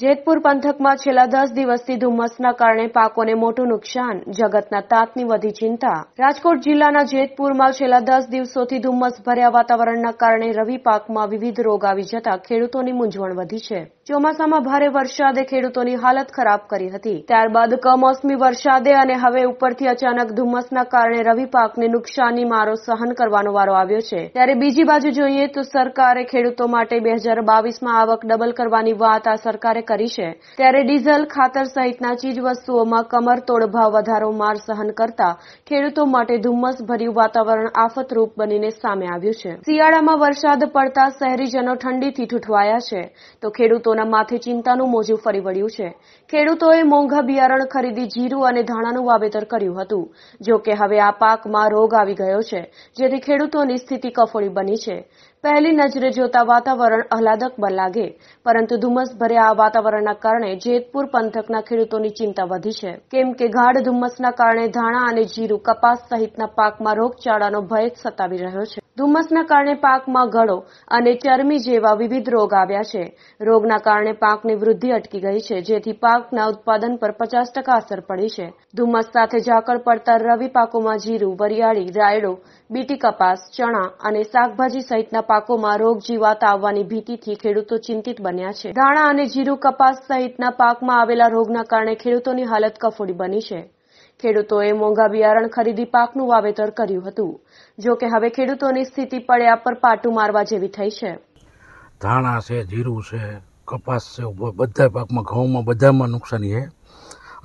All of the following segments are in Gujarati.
જેતપુર પંથકમાં છેલ્લા દસ દિવસથી ધુમ્મસના કારણે પાકોને મોટું નુકસાન જગતના તાતની વધી ચિંતા રાજકોટ જિલ્લાના જેતપુરમાં છેલ્લા દસ દિવસોથી ધુમ્મસ ભર્યા વાતાવરણના કારણે રવિ પાકમાં વિવિધ રોગ આવી જતા ખેડૂતોની મૂંઝવણ વધી છે ચોમાસામાં ભારે વરસાદે ખેડૂતોની હાલત ખરાબ કરી હતી ત્યારબાદ કમોસમી વરસાદે અને હવે ઉપરથી અચાનક ધુમ્મસના કારણે રવિ પાકને નુકસાની મારો સહન કરવાનો વારો આવ્યો છે ત્યારે બીજી બાજુ જોઈએ તો સરકારે ખેડૂતો માટે બે હજાર બાવીસમાં આવક ડબલ કરવાની વાત આ સરકારે કરી છે ત્યારે ડીઝલ ખાતર સહિતના ચીજવસ્તુઓમાં કમરતોડ ભાવ વધારો માર સહન કરતા ખેડૂતો માટે ધુમ્મસ ભર્યું વાતાવરણ આફતરૂપ બનીને સામે આવ્યું છે શિયાળામાં વરસાદ પડતા શહેરીજનો ઠંડીથી ઠૂઠવાયા છે તો ખેડૂતો ખેડૂતોના માથે ચિંતાનું મોજું ફરી વળ્યું છે ખેડૂતોએ મોંઘા બિયારણ ખરીદી જીરું અને ધાણાનું વાવેતર કર્યું હતું જો કે હવે આ પાકમાં રોગ આવી ગયો છે જેથી ખેડૂતોની સ્થિતિ કફોડી બની છે પહેલી નજરે જોતા વાતાવરણ આહલાદક લાગે પરંતુ ધુમ્મસ ધુમ્મસભર્યા આ વાતાવરણના કારણે જેતપુર પંથકના ખેડૂતોની ચિંતા વધી છે કેમ કે ગાઢ ધુમ્મસના કારણે ધાણા અને જીરું કપાસ સહિતના પાકમાં રોગચાળાનો ભય સતાવી રહ્યો છે ધુમ્મસના કારણે પાકમાં ગળો અને ચરમી જેવા વિવિધ રોગ આવ્યા છે રોગના કારણે પાકની વૃદ્ધિ અટકી ગઈ છે જેથી પાકના ઉત્પાદન પર પચાસ ટકા અસર પડી છે ધુમ્મસ સાથે ઝાકળ પડતા રવિ પાકોમાં જીરું વરિયાળી રાયડો બીટી કપાસ ચણા અને શાકભાજી સહિતના પાકોમાં રોગ જીવાત આવવાની ભીતિથી ખેડૂતો ચિંતિત બન્યા છે ધાણા અને જીરું કપાસ સહિતના પાકમાં આવેલા રોગના કારણે ખેડૂતોની હાલત કફોડી બની છે ખેડૂતોએ મોંઘા બિયારણ ખરીદી પાકનું વાવેતર કર્યું હતું જો કે હવે ખેડૂતોની સ્થિતિ પડ્યા પર પાટું મારવા જેવી થઈ છે ધાણા છે જીરું છે કપાસ છે બધા પાકમાં ઘઉંમાં બધામાં નુકસાની છે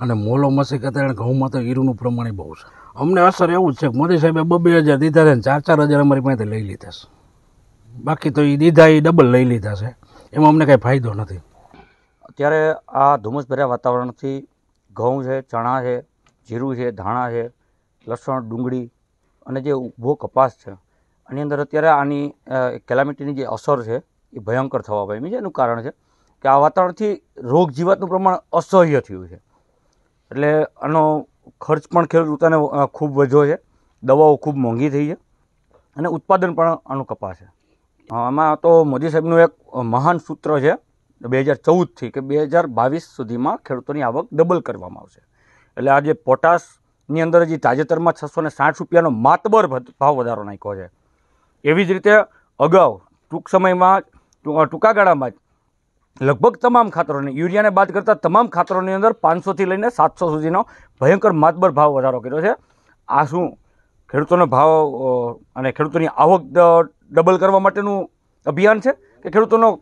અને મોલો મસી કરતા ઘઉંમાં તો ઈરુનું પ્રમાણ બહુ છે અમને અસર એવું જ છે મોદી સાહેબે બબે હજાર દીધા છે ચાર ચાર હજાર અમારી પાસે લઈ લીધા છે બાકી તો એ દીધા એ ડબલ લઈ લીધા છે એમાં અમને કાંઈ ફાયદો નથી અત્યારે આ ધુમ્મસભર્યા વાતાવરણથી ઘઉં છે ચણા છે જીરું છે ધાણા છે લસણ ડુંગળી અને જે ઊભો કપાસ છે આની અંદર અત્યારે આની કેલામિટીની જે અસર છે એ ભયંકર થવા પામી છે એનું કારણ છે કે આ વાતાવરણથી રોગ જીવાતનું પ્રમાણ અસહ્ય થયું છે એટલે આનો ખર્ચ પણ ખેડૂતોને ખૂબ વધ્યો છે દવાઓ ખૂબ મોંઘી થઈ છે અને ઉત્પાદન પણ આનું કપાસ છે આમાં તો મોદી સાહેબનું એક મહાન સૂત્ર છે બે હજાર ચૌદથી કે બે હજાર બાવીસ સુધીમાં ખેડૂતોની આવક ડબલ કરવામાં આવશે એટલે આજે પોટાશની અંદર હજી તાજેતરમાં છસો ને સાઠ રૂપિયાનો માતબર ભાવ વધારો નાખ્યો છે એવી જ રીતે અગાઉ ટૂંક સમયમાં ટૂંકા ગાળામાં જ લગભગ તમામ ખાતરોને યુરિયાને બાદ કરતાં તમામ ખાતરોની અંદર પાંચસોથી લઈને સાતસો સુધીનો ભયંકર માતબર ભાવ વધારો કર્યો છે આ શું ખેડૂતોનો ભાવ અને ખેડૂતોની આવક ડબલ કરવા માટેનું અભિયાન છે કે ખેડૂતોનો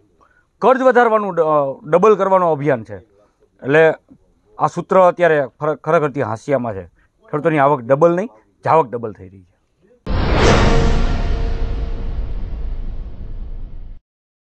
કર્જ વધારવાનું ડબલ કરવાનું અભિયાન છે એટલે આ સૂત્ર અત્યારે ખરેખર ત્યાં હાંસિયામાં છે ખેડૂતોની આવક ડબલ નહીં જાવક ડબલ થઈ રહી છે